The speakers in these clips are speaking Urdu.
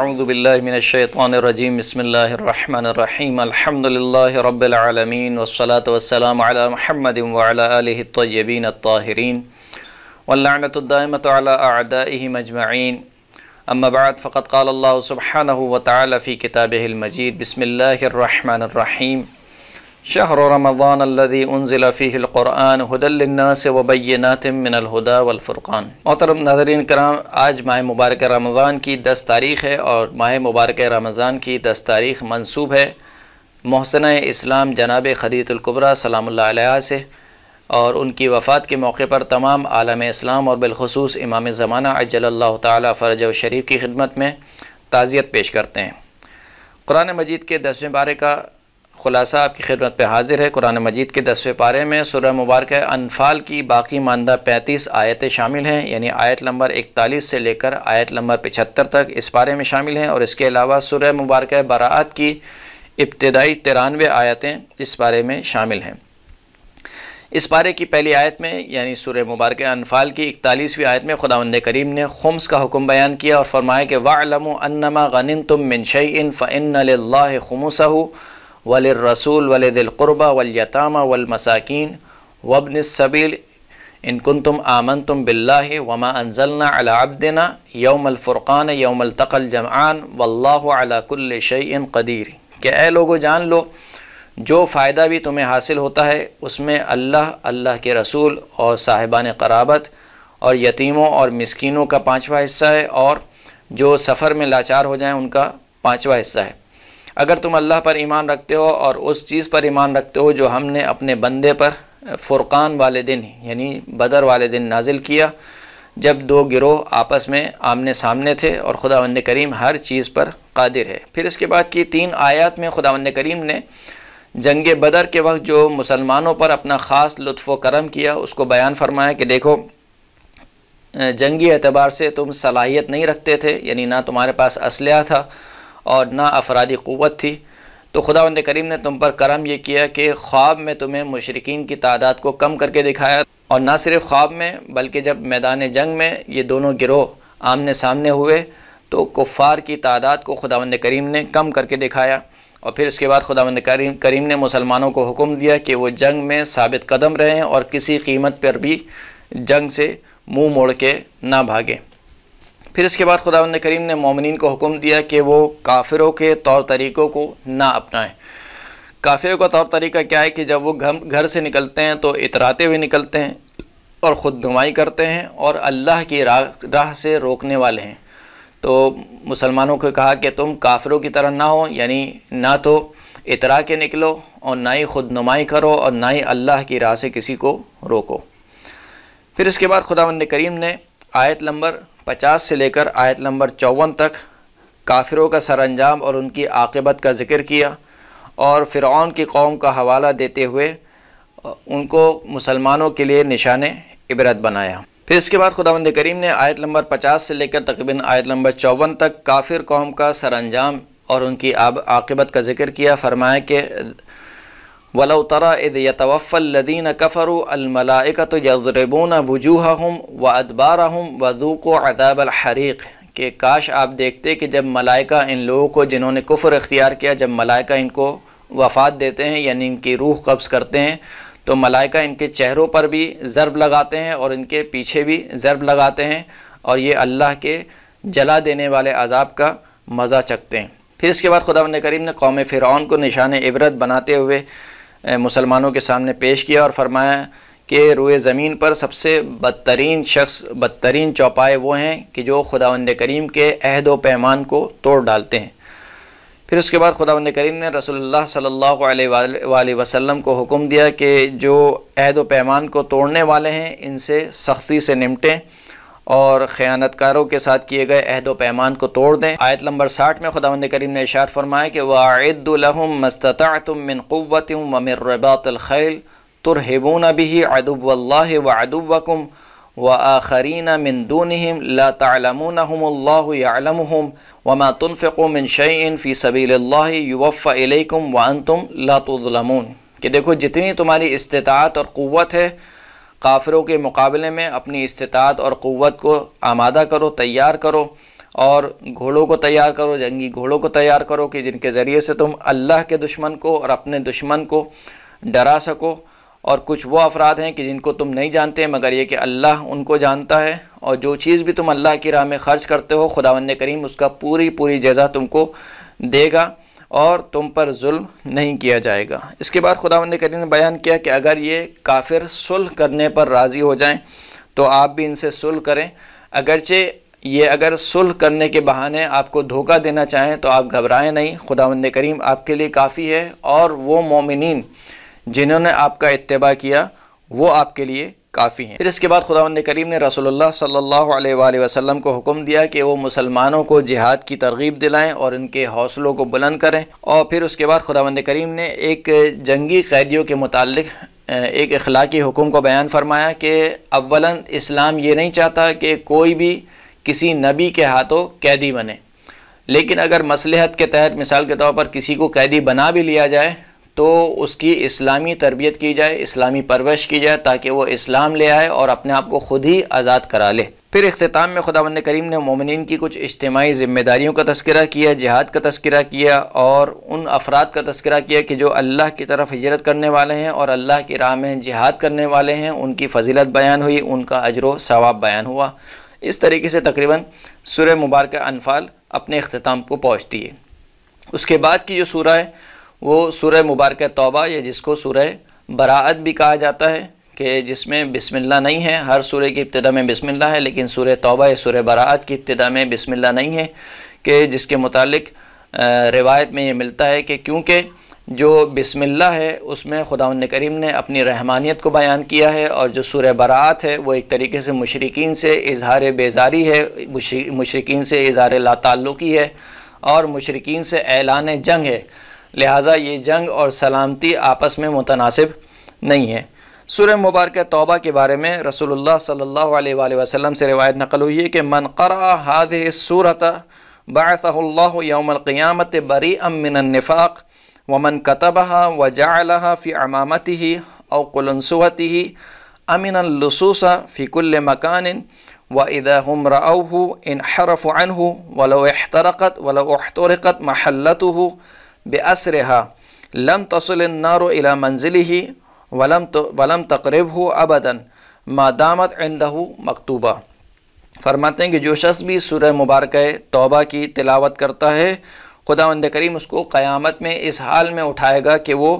أعوذ بالله من الشيطان الرجيم بسم الله الرحمن الرحيم الحمد لله رب العالمين والصلاة والسلام على محمد وعلى آله الطيبين الطاهرين واللعنة الدائمة على أعدائهم أجمعين أما بعد فقد قال الله سبحانه وتعالى في كتابه المجيد بسم الله الرحمن الرحيم شہر رمضان انزل فيه القرآن هدى للناس وبينات من الهدى والفرقان محترم ناظرین کرام آج ماہ مبارک رمضان کی دس تاریخ ہے اور ماہ مبارک رمضان کی دس تاریخ منصوب ہے محسن اسلام جناب خدیت القبرہ سلام اللہ علیہ سے اور ان کی وفات کے موقع پر تمام عالم اسلام اور بالخصوص امام زمانہ عجل اللہ تعالی فرج و شریف کی خدمت میں تعزیت پیش کرتے ہیں قرآن مجید کے دسویں بارے کا خلاصہ آپ کی خدمت پہ حاضر ہے قرآن مجید کے دسویں پارے میں سورہ مبارک انفال کی باقی ماندہ پینتیس آیتیں شامل ہیں یعنی آیت نمبر اکتالیس سے لے کر آیت نمبر پچھتر تک اس پارے میں شامل ہیں اور اس کے علاوہ سورہ مبارک براعت کی ابتدائی ترانوے آیتیں اس پارے میں شامل ہیں اس پارے کی پہلی آیت میں یعنی سورہ مبارک انفال کی اکتالیسویں آیت میں خداوند کریم نے خمس کا حکم بیان کیا اور فرمائے کہ وَعْلَمُ أَنَّمَا غَنِنْتُم مِّن شَيْءٍ فَإِنَّ لِلَّهِ خُمُسَهُ وللرسول ول دلقربہ ولیطامہ والمساکین وابن السبیل ان کنتم آمنتم باللہ وما وما على عبدنا یوم الفرقان یوم التقى الجمعان واللہ علی کل شیء قدیر کہ اے لوگو جان لو جو فائدہ بھی تمہیں حاصل ہوتا ہے اس میں اللہ اللہ کے رسول اور صاحبان قرابت اور یتیموں اور مسکینوں کا پانچواں حصہ ہے اور جو سفر میں لاچار ہو جائیں ان کا پانچواں حصہ ہے اگر تم اللہ پر ایمان رکھتے ہو اور اس چیز پر ایمان رکھتے ہو جو ہم نے اپنے بندے پر فرقان والے دن یعنی بدر والے دن نازل کیا جب دو گروہ آپس میں آمنے سامنے تھے اور خدا کریم ہر چیز پر قادر ہے پھر اس کے بعد کی تین آیات میں خدا وند کریم نے جنگ بدر کے وقت جو مسلمانوں پر اپنا خاص لطف و کرم کیا اس کو بیان فرمایا کہ دیکھو جنگی اعتبار سے تم صلاحیت نہیں رکھتے تھے یعنی نہ تمہارے پاس اسلحہ تھا اور نہ افرادی قوت تھی تو خدا وند کریم نے تم پر کرم یہ کیا کہ خواب میں تمہیں مشرقین کی تعداد کو کم کر کے دکھایا اور نہ صرف خواب میں بلکہ جب میدان جنگ میں یہ دونوں گروہ آمنے سامنے ہوئے تو کفار کی تعداد کو خدا کریم نے کم کر کے دکھایا اور پھر اس کے بعد خدا کریم کریم نے مسلمانوں کو حکم دیا کہ وہ جنگ میں ثابت قدم رہیں اور کسی قیمت پر بھی جنگ سے مو موڑ کے نہ بھاگیں پھر اس کے بعد خدا کریم نے مومنین کو حکم دیا کہ وہ کافروں کے طور طریقوں کو نہ اپنائیں کافروں کا طور طریقہ کیا ہے کہ جب وہ گھر سے نکلتے ہیں تو اتراتے ہوئے نکلتے ہیں اور خود نمائی کرتے ہیں اور اللہ کی راہ راہ سے روکنے والے ہیں تو مسلمانوں کو کہا کہ تم کافروں کی طرح نہ ہو یعنی نہ تو اترا کے نکلو اور نہ ہی خود نمائی کرو اور نہ ہی اللہ کی راہ سے کسی کو روکو پھر اس کے بعد خدا کریم نے آیت لمبر پچاس سے لے کر آیت نمبر چون تک کافروں کا سر انجام اور ان کی عاقبت کا ذکر کیا اور فرعون کی قوم کا حوالہ دیتے ہوئے ان کو مسلمانوں کے لیے نشان عبرت بنایا پھر اس کے بعد خداوند کریم نے آیت نمبر پچاس سے لے کر تقریباً آیت نمبر چوون تک کافر قوم کا سر انجام اور ان کی عاقبت کا ذکر کیا فرمایا کہ ولو ترا اذ یتوفى الذين كفروا الملائكه يضربون وجوههم و وذوقوا عذاب الحريق کہ کاش آپ دیکھتے کہ جب ملائکہ ان لوگوں کو جنہوں نے کفر اختیار کیا جب ملائکہ ان کو وفات دیتے ہیں یعنی ان کی روح قبض کرتے ہیں تو ملائکہ ان کے چہروں پر بھی ضرب لگاتے ہیں اور ان کے پیچھے بھی ضرب لگاتے ہیں اور یہ اللہ کے جلا دینے والے عذاب کا مزہ چکتے ہیں پھر اس کے بعد خدا کریم نے قوم فرعون کو نشان عبرت بناتے ہوئے مسلمانوں کے سامنے پیش کیا اور فرمایا کہ روئے زمین پر سب سے بدترین شخص بدترین چوپائے وہ ہیں کہ جو خداوند کریم کے عہد و پیمان کو توڑ ڈالتے ہیں پھر اس کے بعد خداوند کریم نے رسول اللہ صلی اللہ علیہ وآلہ وسلم کو حکم دیا کہ جو عہد و پیمان کو توڑنے والے ہیں ان سے سختی سے نمٹیں اور خیانتکاروں کے ساتھ کیے گئے عہد و پیمان کو توڑ دیں آیت نمبر ساٹھ میں خداوند کریم نے اشارت فرمایا کہ وَاعِدُّ لَهُمْ مَسْتَطَعْتُمْ مِنْ قُوَّةٍ وَمِنْ رِبَاطِ الْخَيْلِ تُرْحِبُونَ بِهِ عَدُوَّ اللَّهِ وَعَدُوَّكُمْ وَآخَرِينَ مِنْ دُونِهِمْ لَا تَعْلَمُونَهُمُ اللَّهُ يَعْلَمُهُمْ وَمَا تُنفِقُوا مِنْ شَيْءٍ فِي سَبِيلِ اللَّهِ يُوَفَّ إِلَيْكُمْ وَأَنْتُمْ لَا تُظْلَمُونَ کہ دیکھو جتنی تمہاری استطاعت اور قوت ہے کافروں کے مقابلے میں اپنی استطاعت اور قوت کو آمادہ کرو تیار کرو اور گھوڑوں کو تیار کرو جنگی گھوڑوں کو تیار کرو کہ جن کے ذریعے سے تم اللہ کے دشمن کو اور اپنے دشمن کو ڈرا سکو اور کچھ وہ افراد ہیں کہ جن کو تم نہیں جانتے مگر یہ کہ اللہ ان کو جانتا ہے اور جو چیز بھی تم اللہ کی راہ میں خرچ کرتے ہو خداون کریم اس کا پوری پوری جزا تم کو دے گا اور تم پر ظلم نہیں کیا جائے گا اس کے بعد خدا مند کریم نے بیان کیا کہ اگر یہ کافر سلح کرنے پر راضی ہو جائیں تو آپ بھی ان سے صلح کریں اگرچہ یہ اگر سلح کرنے کے بہانے آپ کو دھوکہ دینا چاہیں تو آپ گھبرائیں نہیں خدا کریم آپ کے لیے کافی ہے اور وہ مومنین جنہوں نے آپ کا اتباع کیا وہ آپ کے لیے کافی ہیں پھر اس کے بعد خدا کریم نے رسول اللہ صلی اللہ علیہ وآلہ وسلم کو حکم دیا کہ وہ مسلمانوں کو جہاد کی ترغیب دلائیں اور ان کے حوصلوں کو بلند کریں اور پھر اس کے بعد خدا کریم نے ایک جنگی قیدیوں کے متعلق ایک اخلاقی حکم کو بیان فرمایا کہ اولا اسلام یہ نہیں چاہتا کہ کوئی بھی کسی نبی کے ہاتھوں قیدی بنے لیکن اگر مسلحت کے تحت مثال کے طور پر کسی کو قیدی بنا بھی لیا جائے تو اس کی اسلامی تربیت کی جائے اسلامی پرورش کی جائے تاکہ وہ اسلام لے آئے اور اپنے آپ کو خود ہی آزاد کرا لے پھر اختتام میں خدا کریم نے مومنین کی کچھ اجتماعی ذمہ داریوں کا تذکرہ کیا جہاد کا تذکرہ کیا اور ان افراد کا تذکرہ کیا کہ جو اللہ کی طرف ہجرت کرنے والے ہیں اور اللہ کی راہ میں جہاد کرنے والے ہیں ان کی فضیلت بیان ہوئی ان کا اجر و ثواب بیان ہوا اس طریقے سے تقریباً سورہ مبارکہ انفال اپنے اختتام کو پہنچتی ہے اس کے بعد کی جو سورہ ہے وہ سورہ مبارک توبہ یا جس کو سورہ براعت بھی کہا جاتا ہے کہ جس میں بسم اللہ نہیں ہے ہر سورہ کی ابتدا میں بسم اللہ ہے لیکن سورہ توبہ یا سورہ براعت کی ابتدا میں بسم اللہ نہیں ہے کہ جس کے متعلق روایت میں یہ ملتا ہے کہ کیونکہ جو بسم اللہ ہے اس میں خدا کریم نے اپنی رحمانیت کو بیان کیا ہے اور جو سورہ براعت ہے وہ ایک طریقے سے مشرقین سے اظہار بیزاری ہے مشرقین سے اظہار لا تعلقی ہے اور مشرقین سے اعلان جنگ ہے لہٰذا یہ جنگ اور سلامتی آپس میں متناسب نہیں ہے سورہ مبارکہ توبہ کے بارے میں رسول اللہ صلی اللہ علیہ وآلہ وسلم سے روایت نقل ہوئی ہے کہ من قرآ هذه السورة ص اللہ یوم القیامت بری امن النفاق و من قطب ہا و جلہ فی امن ہی اوقل صوتی ہی امین الصوصہ فی کلِ مقان و اِدمر انحرف انََََََََََ ولاحترقت وحتركت بِأَسْرِهَا لَمْ رہا لم إِلَى نر وَلَمْ تَقْرِبْهُ عَبَدًا مَا ولم عِنْدَهُ ہو مکتوبہ فرماتے ہیں کہ جو شخص بھی سورہ مبارکہ توبہ کی تلاوت کرتا ہے خدا وند کریم اس کو قیامت میں اس حال میں اٹھائے گا کہ وہ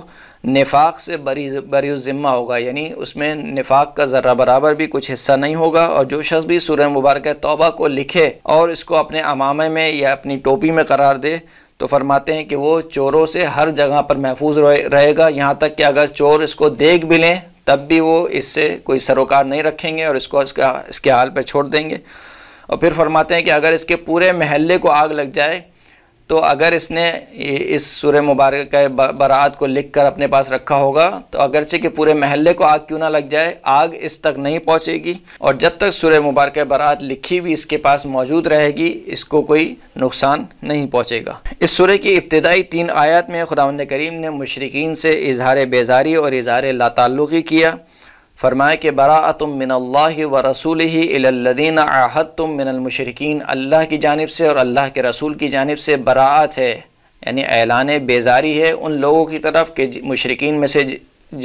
نفاق سے بری بری ذمہ ہوگا یعنی اس میں نفاق کا ذرہ برابر بھی کچھ حصہ نہیں ہوگا اور جو شخص بھی سورہ مبارکہ توبہ کو لکھے اور اس کو اپنے امامے میں یا اپنی ٹوپی میں قرار دے تو فرماتے ہیں کہ وہ چوروں سے ہر جگہ پر محفوظ رہے گا یہاں تک کہ اگر چور اس کو دیکھ بھی لیں تب بھی وہ اس سے کوئی سروکار نہیں رکھیں گے اور اس کو اس کا اس کے حال پہ چھوڑ دیں گے اور پھر فرماتے ہیں کہ اگر اس کے پورے محلے کو آگ لگ جائے تو اگر اس نے اس سورہ مبارکہ برات کو لکھ کر اپنے پاس رکھا ہوگا تو اگرچہ کہ پورے محلے کو آگ کیوں نہ لگ جائے آگ اس تک نہیں پہنچے گی اور جب تک سورہ مبارکہ برات لکھی بھی اس کے پاس موجود رہے گی اس کو کوئی نقصان نہیں پہنچے گا اس سورہ کی ابتدائی تین آیات میں خداوند کریم نے مشرقین سے اظہار بیزاری اور اظہار لا تعلقی کیا فرمائے کہ براعتم من اللہ و رسول ہی الادین من المشرقین اللہ کی جانب سے اور اللہ کے رسول کی جانب سے براعت ہے یعنی اعلان بیزاری ہے ان لوگوں کی طرف کہ مشرقین میں سے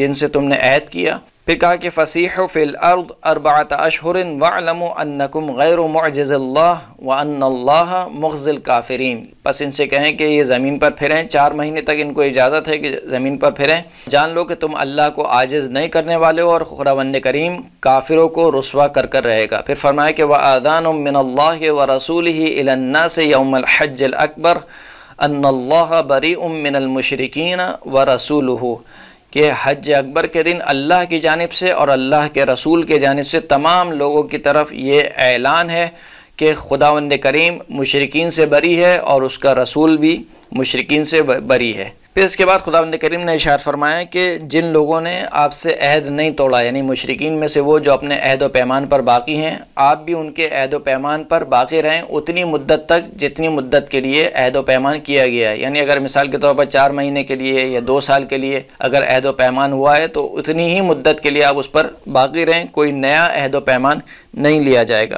جن سے تم نے عہد کیا پھر کہا کہ فصیح فی الارض اربعت اشہر علم انکم غیر معجز اللہ وان اللہ مغزل کافرین پس ان سے کہیں کہ یہ زمین پر پھریں چار مہینے تک ان کو اجازت ہے کہ زمین پر پھریں جان لو کہ تم اللہ کو آجز نہیں کرنے والے ہو اور حرمنِ کریم کافروں کو رسوا کر کر رہے گا پھر فرمایا کہ وہ مِّنَ اللَّهِ اللہ إِلَى النَّاسِ يَوْمَ النّاََ الْأَكْبَرِ یوم الحجل اکبر انََََََََََ اللّہ بری کہ حج اکبر کے دن اللہ کی جانب سے اور اللہ کے رسول کے جانب سے تمام لوگوں کی طرف یہ اعلان ہے کہ خداوند کریم مشرقین سے بری ہے اور اس کا رسول بھی مشرقین سے بری ہے پھر اس کے بعد خدا بند کریم نے اشار فرمایا کہ جن لوگوں نے آپ سے عہد نہیں توڑا یعنی مشرقین میں سے وہ جو اپنے عہد و پیمان پر باقی ہیں آپ بھی ان کے عہد و پیمان پر باقی رہیں اتنی مدت تک جتنی مدت کے لیے عہد و پیمان کیا گیا ہے یعنی اگر مثال کے طور پر چار مہینے کے لیے یا دو سال کے لیے اگر عہد و پیمان ہوا ہے تو اتنی ہی مدت کے لیے آپ اس پر باقی رہیں کوئی نیا عہد و پیمان نہیں لیا جائے گا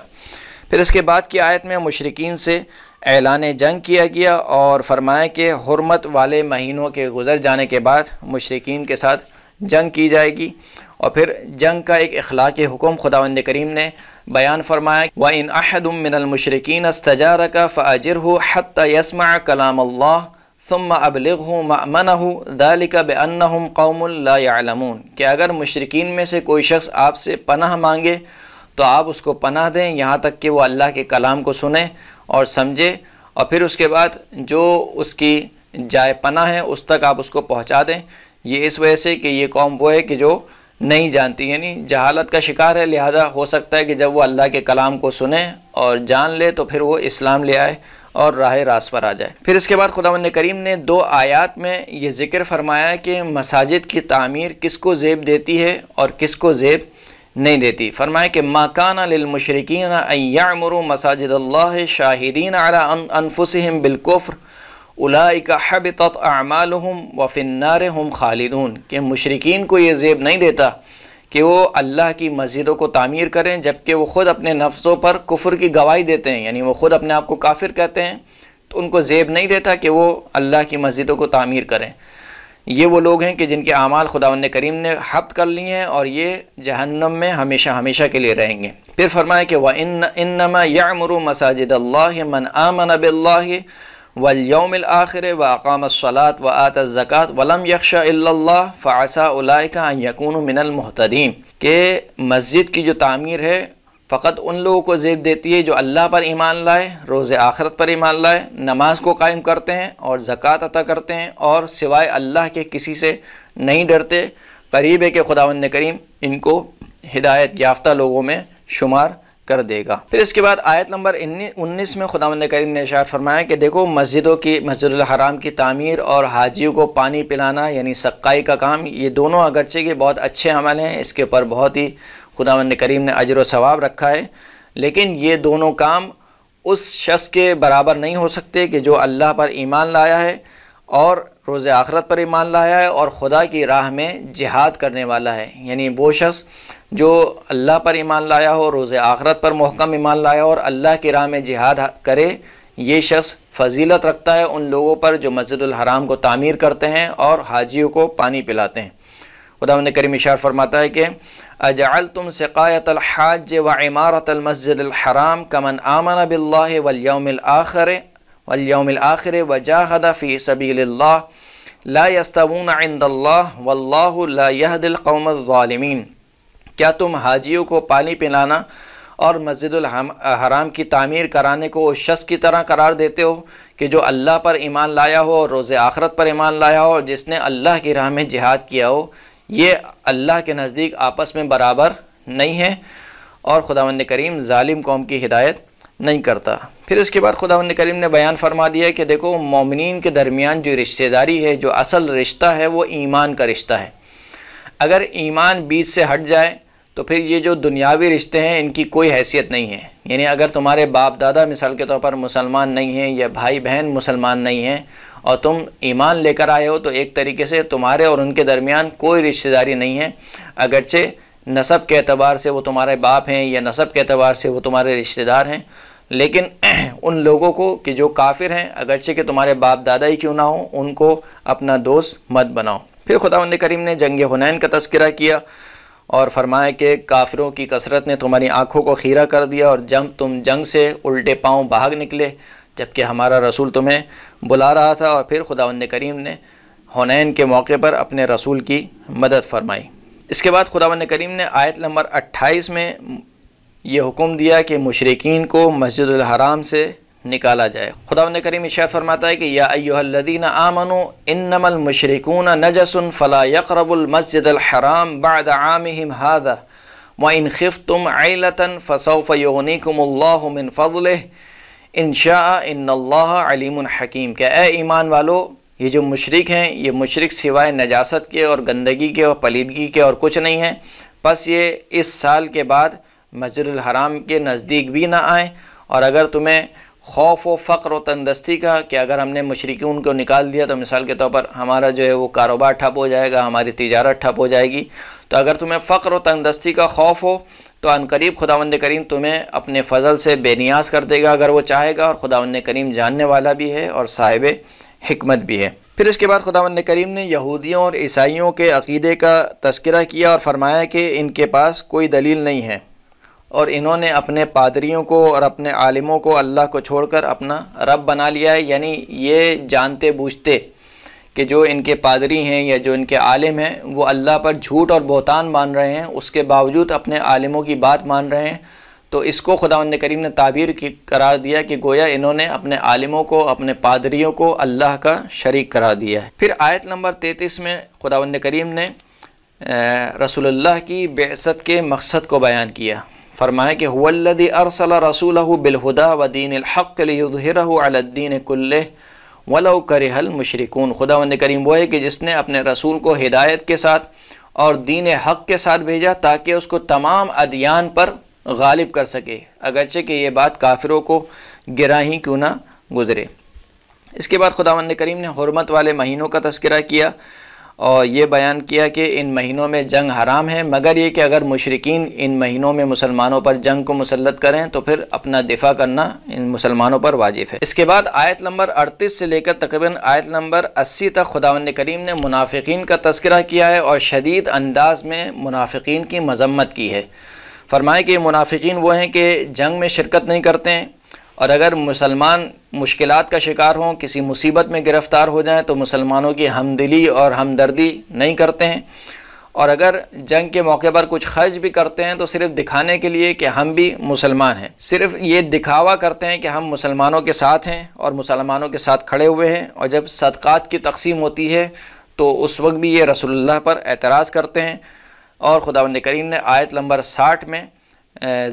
پھر اس کے بعد کی آیت میں مشرقین سے اعلان جنگ کیا گیا اور فرمایا کہ حرمت والے مہینوں کے گزر جانے کے بعد مشرقین کے ساتھ جنگ کی جائے گی اور پھر جنگ کا ایک اخلاق حکم خداوند کریم نے بیان فرمایا و ان مِّنَ من المشرقین استجار کا يَسْمَعَ كَلَامَ حت یسما کلام اللہ ثم بِأَنَّهُمْ قَوْمٌ لَا يَعْلَمُونَ ہوں قوم اللہ علمون کہ اگر مشرقین میں سے کوئی شخص آپ سے پناہ مانگے تو آپ اس کو پناہ دیں یہاں تک کہ وہ اللہ کے کلام کو سنیں اور سمجھے اور پھر اس کے بعد جو اس کی جائے پناہ ہے اس تک آپ اس کو پہنچا دیں یہ اس وجہ سے کہ یہ قوم وہ ہے کہ جو نہیں جانتی یعنی جہالت کا شکار ہے لہٰذا ہو سکتا ہے کہ جب وہ اللہ کے کلام کو سنے اور جان لے تو پھر وہ اسلام لے آئے اور راہ راست پر آ جائے پھر اس کے بعد خدا من کریم نے دو آیات میں یہ ذکر فرمایا کہ مساجد کی تعمیر کس کو زیب دیتی ہے اور کس کو زیب نہیں دیتی فرمائے کہ كَانَ لِلْمُشْرِقِينَ مساجد اللہ شاہدین اللَّهِ شَاهِدِينَ عَلَىٰ أَنفُسِهِمْ بِالْكُفْرِ اُلَائِكَ حَبِطَتْ أَعْمَالُهُمْ نعر ہم خالدون کہ مشرقین کو یہ زیب نہیں دیتا کہ وہ اللہ کی مسجدوں کو تعمیر کریں جبکہ وہ خود اپنے نفسوں پر کفر کی گواہی دیتے ہیں یعنی وہ خود اپنے آپ کو کافر کہتے ہیں تو ان کو زیب نہیں دیتا کہ وہ اللہ کی مسجدوں کو تعمیر کریں یہ وہ لوگ ہیں کہ جن کے اعمال خداون کریم نے حبت کر لی ہیں اور یہ جہنم میں ہمیشہ ہمیشہ کے لئے رہیں گے پھر فرمائے کہ وَإِنَّمَا يَعْمُرُ مَسَاجِدَ اللَّهِ مَنْ آمَنَ بِاللَّهِ وَالْيَوْمِ الْآخِرِ وَأَقَامَ الصَّلَاةِ وَآتَ الزَّكَاةِ وَلَمْ يَخْشَ إِلَّا اللَّهِ فَعَسَاءُ لَائِكَ أَن يَكُونُ مِنَ الْمُحْتَدِينَ کہ مسجد کی جو تعمیر ہے فقط ان لوگوں کو زیب دیتی ہے جو اللہ پر ایمان لائے روز آخرت پر ایمان لائے نماز کو قائم کرتے ہیں اور زکوٰۃ عطا کرتے ہیں اور سوائے اللہ کے کسی سے نہیں ڈرتے قریب ہے کہ خداوند کریم ان کو ہدایت یافتہ لوگوں میں شمار کر دے گا پھر اس کے بعد آیت نمبر انیس میں خداوند کریم نے اشارت فرمایا کہ دیکھو مسجدوں کی مسجد الحرام کی تعمیر اور حاجیوں کو پانی پلانا یعنی سقائی کا کام یہ دونوں اگرچہ کے بہت اچھے عمل ہیں اس کے اوپر بہت ہی خدا ال کریم نے اجر و ثواب رکھا ہے لیکن یہ دونوں کام اس شخص کے برابر نہیں ہو سکتے کہ جو اللہ پر ایمان لایا ہے اور روز آخرت پر ایمان لایا ہے اور خدا کی راہ میں جہاد کرنے والا ہے یعنی وہ شخص جو اللہ پر ایمان لایا ہو روز آخرت پر محکم ایمان لایا ہو اور اللہ کی راہ میں جہاد کرے یہ شخص فضیلت رکھتا ہے ان لوگوں پر جو مسجد الحرام کو تعمیر کرتے ہیں اور حاجیوں کو پانی پلاتے ہیں خدا نے کریم اشار فرماتا ہے کہ اجعلتم سقایت الحاج و عمارت المسجد الحرام کمن والیوم الآخر والیوم الآخر و جاہد فی سبیل اللہ لا یستوون عند اللہ واللہ لا یهد القوم الظالمین کیا تم حاجیوں کو پانی پلانا اور مسجد الحرام کی تعمیر کرانے کو اس شخص کی طرح قرار دیتے ہو کہ جو اللہ پر ایمان لایا ہو اور روز آخرت پر ایمان لایا ہو اور جس نے اللہ کی راہ میں جہاد کیا ہو یہ اللہ کے نزدیک آپس میں برابر نہیں ہے اور خدا مند کریم ظالم قوم کی ہدایت نہیں کرتا پھر اس کے بعد خدا مند کریم نے بیان فرما دیا ہے کہ دیکھو مومنین کے درمیان جو رشتہ داری ہے جو اصل رشتہ ہے وہ ایمان کا رشتہ ہے اگر ایمان بیچ سے ہٹ جائے تو پھر یہ جو دنیاوی رشتے ہیں ان کی کوئی حیثیت نہیں ہے یعنی اگر تمہارے باپ دادا مثال کے طور پر مسلمان نہیں ہیں یا بھائی بہن مسلمان نہیں ہیں اور تم ایمان لے کر آئے ہو تو ایک طریقے سے تمہارے اور ان کے درمیان کوئی رشتہ داری نہیں ہے اگرچہ نصب کے اعتبار سے وہ تمہارے باپ ہیں یا نصب کے اعتبار سے وہ تمہارے رشتہ دار ہیں لیکن ان لوگوں کو کہ جو کافر ہیں اگرچہ کہ تمہارے باپ دادا ہی کیوں نہ ہوں ان کو اپنا دوست مت بناؤ پھر خدا کریم نے جنگ ہنین کا تذکرہ کیا اور فرمایا کہ کافروں کی کثرت نے تمہاری آنکھوں کو خیرہ کر دیا اور جب تم جنگ سے الٹے پاؤں بھاگ نکلے جبکہ ہمارا رسول تمہیں بلا رہا تھا اور پھر خدا کریم نے حنین کے موقع پر اپنے رسول کی مدد فرمائی اس کے بعد خدا کریم نے آیت نمبر اٹھائیس میں یہ حکم دیا کہ مشرقین کو مسجد الحرام سے نکالا جائے خدا کریم اشار فرماتا ہے کہ یا ایوہ الذین آمنوا انما المشرقون نجس فلا یقرب المسجد الحرام بعد هذا خِفْتُمْ عَيْلَةً فَسَوْفَ يُغْنِيكُمُ اللَّهُ مِنْ فَضْلِهِ انشاء ان اللہ علیم الحکیم کہ اے ایمان والو یہ جو مشرق ہیں یہ مشرق سوائے نجاست کے اور گندگی کے اور پلیدگی کے اور کچھ نہیں ہیں بس یہ اس سال کے بعد مسجد الحرام کے نزدیک بھی نہ آئیں اور اگر تمہیں خوف و فقر و تندستی کا کہ اگر ہم نے مشرکیوں ان کو نکال دیا تو مثال کے طور پر ہمارا جو ہے وہ کاروبار ٹھپ ہو جائے گا ہماری تجارت ٹھپ ہو جائے گی تو اگر تمہیں فقر و تندستی کا خوف ہو تو قریب خداوند کریم تمہیں اپنے فضل سے بے نیاز کر دے گا اگر وہ چاہے گا اور خداوند کریم جاننے والا بھی ہے اور صاحب حکمت بھی ہے پھر اس کے بعد خداوند کریم نے یہودیوں اور عیسائیوں کے عقیدے کا تذکرہ کیا اور فرمایا کہ ان کے پاس کوئی دلیل نہیں ہے اور انہوں نے اپنے پادریوں کو اور اپنے عالموں کو اللہ کو چھوڑ کر اپنا رب بنا لیا ہے یعنی یہ جانتے بوجھتے کہ جو ان کے پادری ہیں یا جو ان کے عالم ہیں وہ اللہ پر جھوٹ اور بہتان مان رہے ہیں اس کے باوجود اپنے عالموں کی بات مان رہے ہیں تو اس کو خدا کریم نے تعبیر کی قرار دیا کہ گویا انہوں نے اپنے عالموں کو اپنے پادریوں کو اللہ کا شریک قرار دیا ہے پھر آیت نمبر تینتیس میں خدا کریم نے رسول اللہ کی بعثت کے مقصد کو بیان کیا فرمایا کہ ارسل رسوله بالهدی ودین الحق الدين كله ولو کرہ المشرکون خدا وند کریم وہ ہے کہ جس نے اپنے رسول کو ہدایت کے ساتھ اور دین حق کے ساتھ بھیجا تاکہ اس کو تمام ادیان پر غالب کر سکے اگرچہ کہ یہ بات کافروں کو گرا ہی کیوں نہ گزرے اس کے بعد خدا وند کریم نے حرمت والے مہینوں کا تذکرہ کیا اور یہ بیان کیا کہ ان مہینوں میں جنگ حرام ہے مگر یہ کہ اگر مشرقین ان مہینوں میں مسلمانوں پر جنگ کو مسلط کریں تو پھر اپنا دفاع کرنا ان مسلمانوں پر واجب ہے اس کے بعد آیت نمبر 38 سے لے کر تقریباً آیت نمبر 80 تک خداون کریم نے منافقین کا تذکرہ کیا ہے اور شدید انداز میں منافقین کی مذمت کی ہے فرمائے کہ منافقین وہ ہیں کہ جنگ میں شرکت نہیں کرتے ہیں اور اگر مسلمان مشکلات کا شکار ہوں کسی مصیبت میں گرفتار ہو جائیں تو مسلمانوں کی ہمدلی اور ہمدردی نہیں کرتے ہیں اور اگر جنگ کے موقع پر کچھ خرچ بھی کرتے ہیں تو صرف دکھانے کے لیے کہ ہم بھی مسلمان ہیں صرف یہ دکھاوا کرتے ہیں کہ ہم مسلمانوں کے ساتھ ہیں اور مسلمانوں کے ساتھ کھڑے ہوئے ہیں اور جب صدقات کی تقسیم ہوتی ہے تو اس وقت بھی یہ رسول اللہ پر اعتراض کرتے ہیں اور خدا کریم نے آیت لمبر ساٹھ میں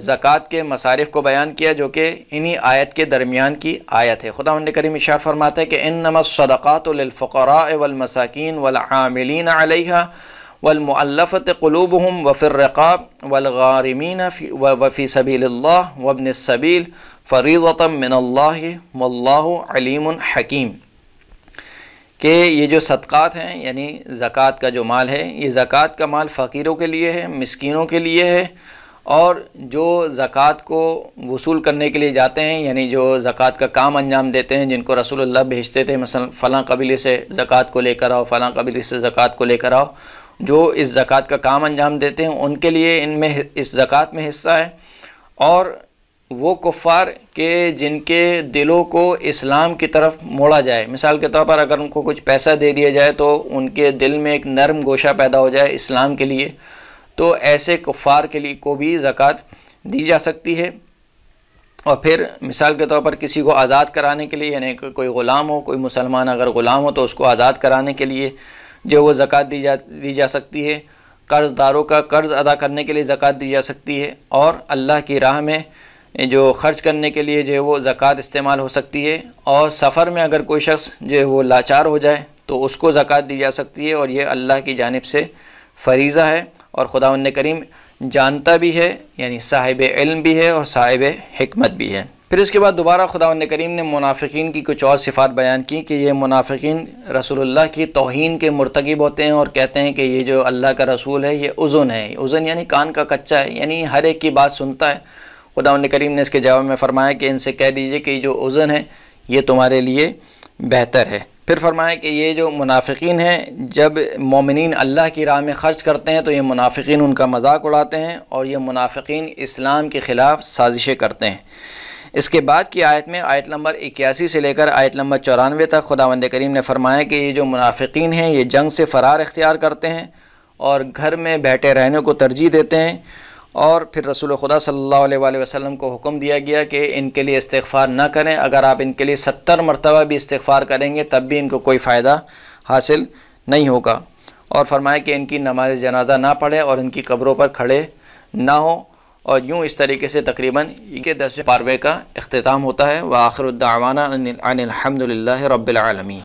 زکوٰۃ کے مصارف کو بیان کیا جو کہ انہی آیت کے درمیان کی آیت ہے خدا کریم اشار فرماتا ہے کہ انما الصدقات للفقراء والمساکین والعاملین علیہا والمؤلفت قلوبهم وفی الرقاب والغارمین وفی سبیل اللہ وابن السبیل فریضتا من اللہ واللہ علیم حکیم کہ یہ جو صدقات ہیں یعنی زکاة کا جو مال ہے یہ زکوٰۃ کا مال فقیروں کے لیے ہے مسکینوں کے لیے ہے اور جو زکوٰۃ کو وصول کرنے کے لیے جاتے ہیں یعنی جو زکوٰۃ کا کام انجام دیتے ہیں جن کو رسول اللہ بھیجتے تھے مثلا فلاں قبیلے سے زکوٰۃ کو لے کر آؤ فلاں قبیلے سے زکوٰۃ کو لے کر آؤ جو اس زکوٰۃ کا کام انجام دیتے ہیں ان کے لیے ان میں اس زکوٰۃ میں حصہ ہے اور وہ کفار کے جن کے دلوں کو اسلام کی طرف موڑا جائے مثال کے طور پر اگر ان کو کچھ پیسہ دے دیا جائے تو ان کے دل میں ایک نرم گوشہ پیدا ہو جائے اسلام کے لیے تو ایسے کفار کے لیے کو بھی زکوٰۃ دی جا سکتی ہے اور پھر مثال کے طور پر کسی کو آزاد کرانے کے لیے یعنی کوئی غلام ہو کوئی مسلمان اگر غلام ہو تو اس کو آزاد کرانے کے لیے جو وہ زکوٰۃ دی جا دی جا سکتی ہے قرض داروں کا قرض ادا کرنے کے لیے زکوٰۃ دی جا سکتی ہے اور اللہ کی راہ میں جو خرچ کرنے کے لیے جو ہے وہ زکوٰۃ استعمال ہو سکتی ہے اور سفر میں اگر کوئی شخص جو ہے وہ لاچار ہو جائے تو اس کو زکوٰۃ دی جا سکتی ہے اور یہ اللہ کی جانب سے فریضہ ہے اور خدا ان کریم جانتا بھی ہے یعنی صاحب علم بھی ہے اور صاحب حکمت بھی ہے پھر اس کے بعد دوبارہ خدا ان کریم نے منافقین کی کچھ اور صفات بیان کی کہ یہ منافقین رسول اللہ کی توہین کے مرتکب ہوتے ہیں اور کہتے ہیں کہ یہ جو اللہ کا رسول ہے یہ اذن ہے اذن عزن یعنی کان کا کچا ہے یعنی ہر ایک کی بات سنتا ہے خدا ان کریم نے اس کے جواب میں فرمایا کہ ان سے کہہ دیجئے کہ جو اذن ہے یہ تمہارے لیے بہتر ہے پھر فرمایا کہ یہ جو منافقین ہیں جب مومنین اللہ کی راہ میں خرچ کرتے ہیں تو یہ منافقین ان کا مذاق اڑاتے ہیں اور یہ منافقین اسلام کے خلاف سازشیں کرتے ہیں اس کے بعد کی آیت میں آیت نمبر اکیاسی سے لے کر آیت نمبر چورانوے تک خدا کریم نے فرمایا کہ یہ جو منافقین ہیں یہ جنگ سے فرار اختیار کرتے ہیں اور گھر میں بیٹھے رہنے کو ترجیح دیتے ہیں اور پھر رسول خدا صلی اللہ علیہ وآلہ وسلم کو حکم دیا گیا کہ ان کے لیے استغفار نہ کریں اگر آپ ان کے لیے ستر مرتبہ بھی استغفار کریں گے تب بھی ان کو کوئی فائدہ حاصل نہیں ہوگا اور فرمایا کہ ان کی نماز جنازہ نہ پڑھے اور ان کی قبروں پر کھڑے نہ ہوں اور یوں اس طریقے سے تقریباً یہ دسویں پاروے کا اختتام ہوتا ہے وآخر الدعوانا عن الحمد للہ رب العالمین